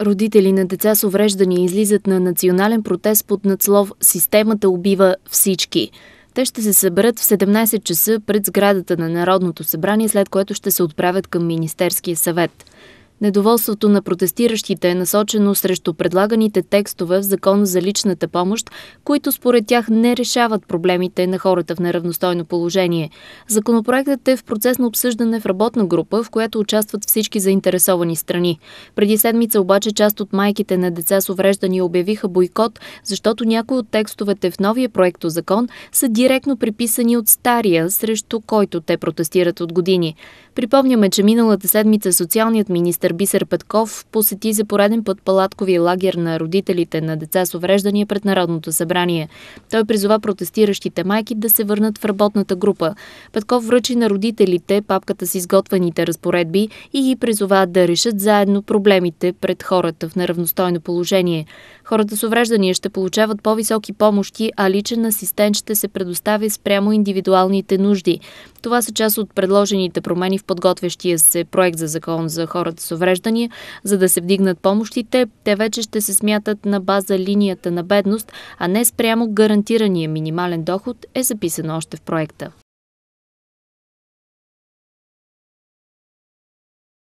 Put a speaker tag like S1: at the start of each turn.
S1: Родители на деца с увреждания излизат на национален протест под надслов «Системата убива всички». Те ще се съберат в 17 часа пред сградата на Народното събрание, след което ще се отправят към Министерския съвет. Недоволството на протестиращите е насочено срещу предлаганите текстове в Закон за личната помощ, които според тях не решават проблемите на хората в неравностойно положение. Законопроектът е в процес на обсъждане в работна група, в която участват всички заинтересовани страни. Преди седмица обаче част от майките на деца с увреждания обявиха бойкот, защото някои от текстовете в новия проекто закон са директно приписани от стария, срещу който те протестират от години. Припомняме, че миналата седмица социалният министр министър Бисер Петков посети за пореден път палатковия лагер на родителите на деца с увреждания пред Народното събрание. Той призова протестиращите майки да се върнат в работната група. Петков връчи на родителите папката с изготвените разпоредби и ги призова да решат заедно проблемите пред хората в неравностойно положение. Хората с увреждания ще получават по-високи помощи, а личен асистент ще се предостави спрямо индивидуалните нужди. Това са част от предложените промени в подготвящия се проект за закон за хората с увреждания. За да се вдигнат помощите, те вече ще се смятат на база линията на бедност, а не спрямо гарантирания минимален доход, е записано още в проекта.